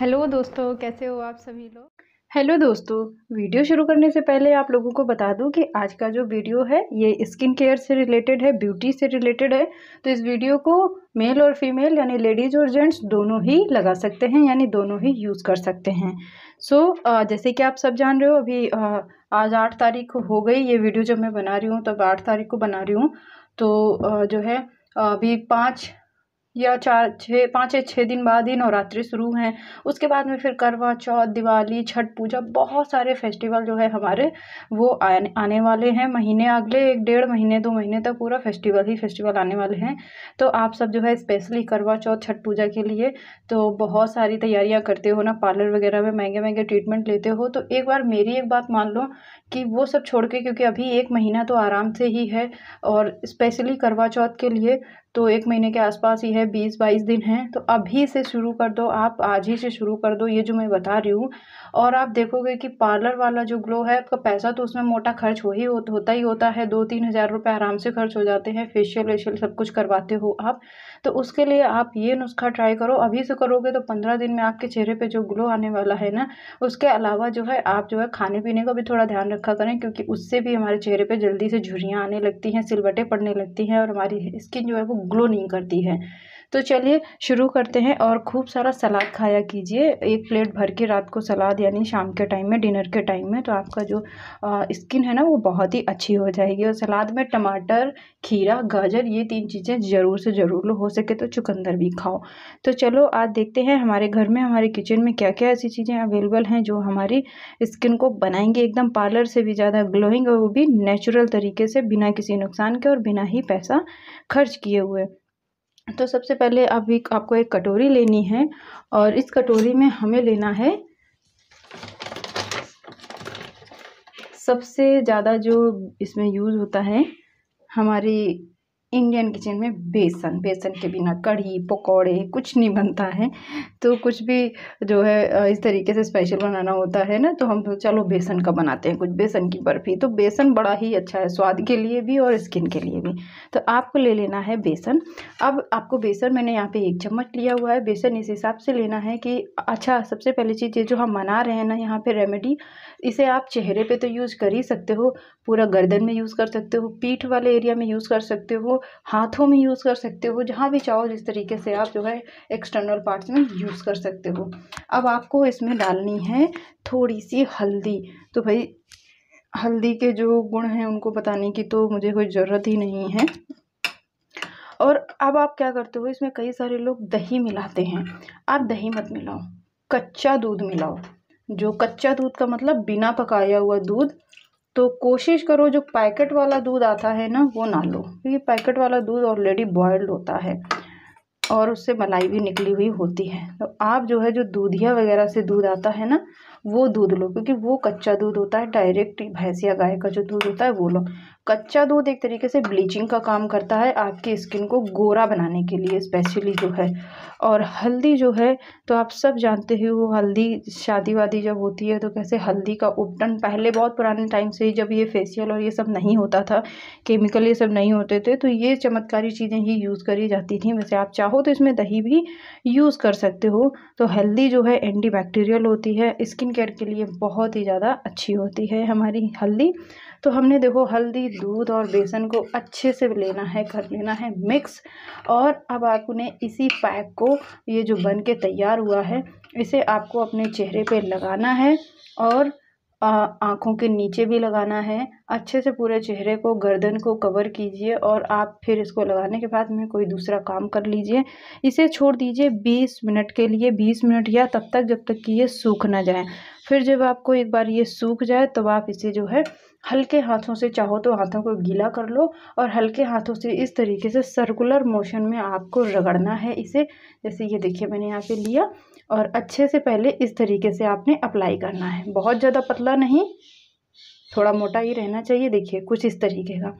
hello दोस्तों कैसे हो आप सभी लोग हेलो दोस्तों वीडियो शुरू करने से पहले आप लोगों को बता दूं कि आज का जो वीडियो है ये स्किन केयर से रिलेटेड है ब्यूटी से रिलेटेड है तो इस वीडियो को मेल और फीमेल यानी लेडीज़ और जेंट्स दोनों ही लगा सकते हैं यानी दोनों ही यूज़ कर सकते हैं सो so, जैसे कि आप सब जान रहे हो अभी आज आठ तारीख हो गई ये वीडियो जब मैं बना रही हूँ तब आठ तारीख को बना रही हूँ तो जो है अभी पाँच या चार छः पाँच या छः दिन बाद ही नवरात्रि शुरू हैं उसके बाद में फिर करवा चौथ दिवाली छठ पूजा बहुत सारे फेस्टिवल जो है हमारे वो आने आने वाले हैं महीने अगले एक डेढ़ महीने दो महीने तक पूरा फेस्टिवल ही फेस्टिवल आने वाले हैं तो आप सब जो है स्पेशली करवा चौथ छठ पूजा के लिए तो बहुत सारी तैयारियाँ करते हो ना पार्लर वगैरह में महंगे महंगे ट्रीटमेंट लेते हो तो एक बार मेरी एक बात मान लो कि वो सब छोड़ के क्योंकि अभी एक महीना तो आराम से ही है और स्पेशली करवा चौथ के लिए तो एक महीने के आसपास ही है बीस बाईस दिन हैं तो अभी से शुरू कर दो आप आज ही से शुरू कर दो ये जो मैं बता रही हूँ और आप देखोगे कि पार्लर वाला जो ग्लो है आपका पैसा तो उसमें मोटा खर्च हो ही होता ही होता है दो तीन हज़ार रुपये आराम से खर्च हो जाते हैं फेशियल वेशियल सब कुछ करवाते हो आप तो उसके लिए आप ये नुस्खा ट्राई करो अभी से करोगे तो पंद्रह दिन में आपके चेहरे पर जो ग्लो आने वाला है ना उसके अलावा जो है आप जो है खाने पीने का भी थोड़ा ध्यान रखा करें क्योंकि उससे भी हमारे चेहरे पर जल्दी से झुरियाँ आने लगती हैं सिलवटें पड़ने लगती हैं और हमारी स्किन जो है वो ग्लो नहीं करती है तो चलिए शुरू करते हैं और खूब सारा सलाद खाया कीजिए एक प्लेट भर के रात को सलाद यानी शाम के टाइम में डिनर के टाइम में तो आपका जो स्किन है ना वो बहुत ही अच्छी हो जाएगी और सलाद में टमाटर खीरा गाजर ये तीन चीज़ें ज़रूर से ज़रूर लो हो सके तो चुकंदर भी खाओ तो चलो आज देखते हैं हमारे घर में हमारे किचन में क्या क्या ऐसी चीज़ें अवेलेबल हैं जो हमारी स्किन को बनाएंगे एकदम पार्लर से भी ज़्यादा ग्लोइंग और वो भी नेचुरल तरीके से बिना किसी नुकसान के और बिना ही पैसा खर्च किए हुए तो सबसे पहले अभी आपको एक कटोरी लेनी है और इस कटोरी में हमें लेना है सबसे ज़्यादा जो इसमें यूज़ होता है हमारी इंडियन किचन में बेसन बेसन के बिना कढ़ी पकौड़े कुछ नहीं बनता है तो कुछ भी जो है इस तरीके से स्पेशल बनाना होता है ना तो हम तो चलो बेसन का बनाते हैं कुछ बेसन की बर्फ़ी तो बेसन बड़ा ही अच्छा है स्वाद के लिए भी और स्किन के लिए भी तो आपको ले लेना है बेसन अब आपको बेसन मैंने यहाँ पर एक चम्मच लिया हुआ है बेसन इस हिसाब से लेना है कि अच्छा सबसे पहली चीज़ ये जो हम बना रहे हैं ना यहाँ पर रेमेडी इसे आप चेहरे पर तो यूज़ कर ही सकते हो पूरा गर्दन में यूज़ कर सकते हो पीठ वाले एरिया में यूज़ कर सकते हो हाथों में यूज़ कर सकते हो जहाँ भी चाहो जिस तरीके से आप जो है एक्सटर्नल पार्ट्स में यूज़ कर सकते हो अब आपको इसमें डालनी है थोड़ी सी हल्दी तो भाई हल्दी के जो गुण हैं उनको बताने की तो मुझे कोई ज़रूरत ही नहीं है और अब आप क्या करते हो इसमें कई सारे लोग दही मिलाते हैं आप दही मत मिलाओ कच्चा दूध मिलाओ जो कच्चा दूध का मतलब बिना पकाया हुआ दूध तो कोशिश करो जो पैकेट वाला दूध आता है ना वो ना लो क्योंकि पैकेट वाला दूध ऑलरेडी बॉयल्ड होता है और उससे मलाई भी निकली हुई होती है तो आप जो है जो दूधिया वगैरह से दूध आता है ना वो दूध लो क्योंकि वो कच्चा दूध होता है डायरेक्ट भैंस या गाय का जो दूध होता है वो लो कच्चा दूध एक तरीके से ब्लीचिंग का काम करता है आपकी स्किन को गोरा बनाने के लिए स्पेशली जो है और हल्दी जो है तो आप सब जानते ही हो हल्दी शादी वादी जब होती है तो कैसे हल्दी का उपटन पहले बहुत पुराने टाइम से ही जब ये फेशियल और ये सब नहीं होता था केमिकल ये सब नहीं होते थे तो ये चमत्कारी चीज़ें ही यूज़ करी जाती थी वैसे आप चाहो तो इसमें दही भी यूज़ कर सकते हो तो हल्दी जो है एंटीबैक्टीरियल होती है स्किन केयर के लिए बहुत ही ज़्यादा अच्छी होती है हमारी हल्दी तो हमने देखो हल्दी दूध और बेसन को अच्छे से लेना है कर लेना है मिक्स और अब आप उन्हें इसी पैक को ये जो बन के तैयार हुआ है इसे आपको अपने चेहरे पे लगाना है और आँखों के नीचे भी लगाना है अच्छे से पूरे चेहरे को गर्दन को कवर कीजिए और आप फिर इसको लगाने के बाद में कोई दूसरा काम कर लीजिए इसे छोड़ दीजिए बीस मिनट के लिए बीस मिनट या तब तक जब तक कि ये सूख ना जाए फिर जब आपको एक बार ये सूख जाए तब तो आप इसे जो है हल्के हाथों से चाहो तो हाथों को गीला कर लो और हल्के हाथों से इस तरीके से सर्कुलर मोशन में आपको रगड़ना है इसे जैसे ये देखिए मैंने यहाँ पर लिया और अच्छे से पहले इस तरीके से आपने अप्लाई करना है बहुत ज़्यादा पतला नहीं थोड़ा मोटा ही रहना चाहिए देखिए कुछ इस तरीके का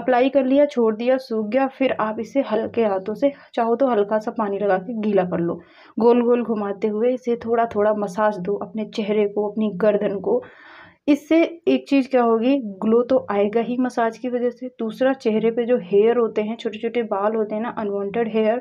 अप्लाई कर लिया छोड़ दिया सूख गया फिर आप इसे हल्के हाथों से चाहो तो हल्का सा पानी लगा के गीला कर लो गोल गोल घुमाते हुए इसे थोड़ा थोड़ा मसाज दो अपने चेहरे को अपनी गर्दन को इससे एक चीज़ क्या होगी ग्लो तो आएगा ही मसाज की वजह से दूसरा चेहरे पे जो हेयर होते हैं छोटे छोटे बाल होते हैं ना अनवांटेड हेयर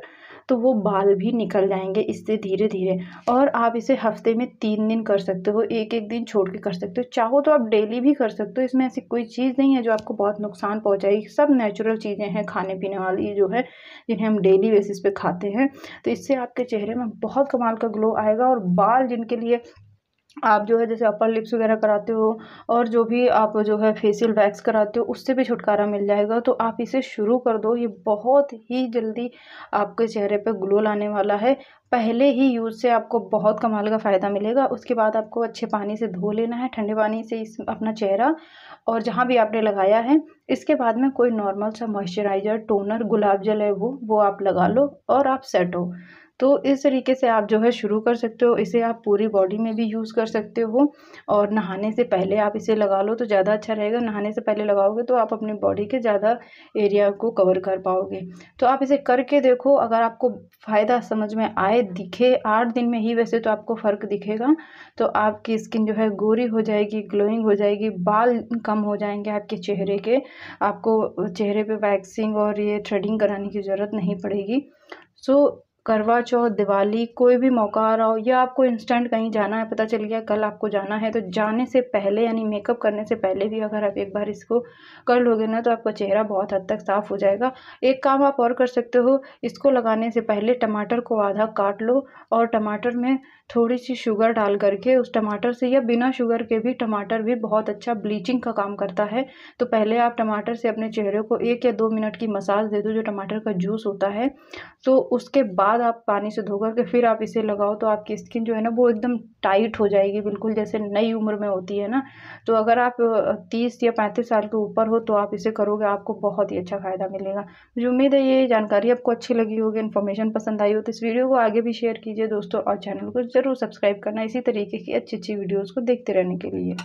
तो वो बाल भी निकल जाएंगे इससे धीरे धीरे और आप इसे हफ्ते में तीन दिन कर सकते हो एक एक दिन छोड़ के कर सकते हो चाहो तो आप डेली भी कर सकते हो इसमें ऐसी कोई चीज़ नहीं है जो आपको बहुत नुकसान पहुँचाएगी सब नेचुरल चीज़ें हैं खाने पीने वाली जो है जिन्हें हम डेली बेसिस पे खाते हैं तो इससे आपके चेहरे में बहुत कमाल का ग्लो आएगा और बाल जिनके लिए आप जो है जैसे अपर लिप्स वगैरह कराते हो और जो भी आप जो है फेसियल वैक्स कराते हो उससे भी छुटकारा मिल जाएगा तो आप इसे शुरू कर दो ये बहुत ही जल्दी आपके चेहरे पे ग्लो लाने वाला है पहले ही यूज़ से आपको बहुत कमाल का फ़ायदा मिलेगा उसके बाद आपको अच्छे पानी से धो लेना है ठंडे पानी से इस अपना चेहरा और जहाँ भी आपने लगाया है इसके बाद में कोई नॉर्मल सा मॉइस्चराइज़र टोनर गुलाब जल है वो वो आप लगा लो और आप सेट हो तो इस तरीके से आप जो है शुरू कर सकते हो इसे आप पूरी बॉडी में भी यूज़ कर सकते हो और नहाने से पहले आप इसे लगा लो तो ज़्यादा अच्छा रहेगा नहाने से पहले लगाओगे तो आप अपने बॉडी के ज़्यादा एरिया को कवर कर पाओगे तो आप इसे करके देखो अगर आपको फ़ायदा समझ में आए दिखे आठ दिन में ही वैसे तो आपको फ़र्क दिखेगा तो आपकी स्किन जो है गोरी हो जाएगी ग्लोइंग हो जाएगी बाल कम हो जाएंगे आपके चेहरे के आपको चेहरे पर वैक्सिंग और ये थ्रेडिंग कराने की ज़रूरत नहीं पड़ेगी सो so, करवा चौथ दिवाली कोई भी मौका आ रहा हो या आपको इंस्टेंट कहीं जाना है पता चल गया कल आपको जाना है तो जाने से पहले यानी मेकअप करने से पहले भी अगर आप एक बार इसको कर लोगे ना तो आपका चेहरा बहुत हद तक साफ़ हो जाएगा एक काम आप और कर सकते हो इसको लगाने से पहले टमाटर को आधा काट लो और टमाटर में थोड़ी सी शुगर डाल करके उस टमाटर से या बिना शुगर के भी टमाटर भी बहुत अच्छा ब्लीचिंग का काम करता है तो पहले आप टमाटर से अपने चेहरे को एक या दो मिनट की मसाज दे दो जो टमाटर का जूस होता है तो उसके बाद बाद आप पानी से धोकर के फिर आप इसे लगाओ तो आपकी स्किन जो है ना वो एकदम टाइट हो जाएगी बिल्कुल जैसे नई उम्र में होती है ना तो अगर आप तीस या पैंतीस साल के ऊपर हो तो आप इसे करोगे आपको बहुत ही अच्छा फ़ायदा मिलेगा मुझे उम्मीद है ये जानकारी आपको अच्छी लगी होगी इन्फॉर्मेशन पसंद आई हो तो इस वीडियो को आगे भी शेयर कीजिए दोस्तों और चैनल को ज़रूर सब्सक्राइब करना इसी तरीके की अच्छी अच्छी वीडियोज़ को देखते रहने के लिए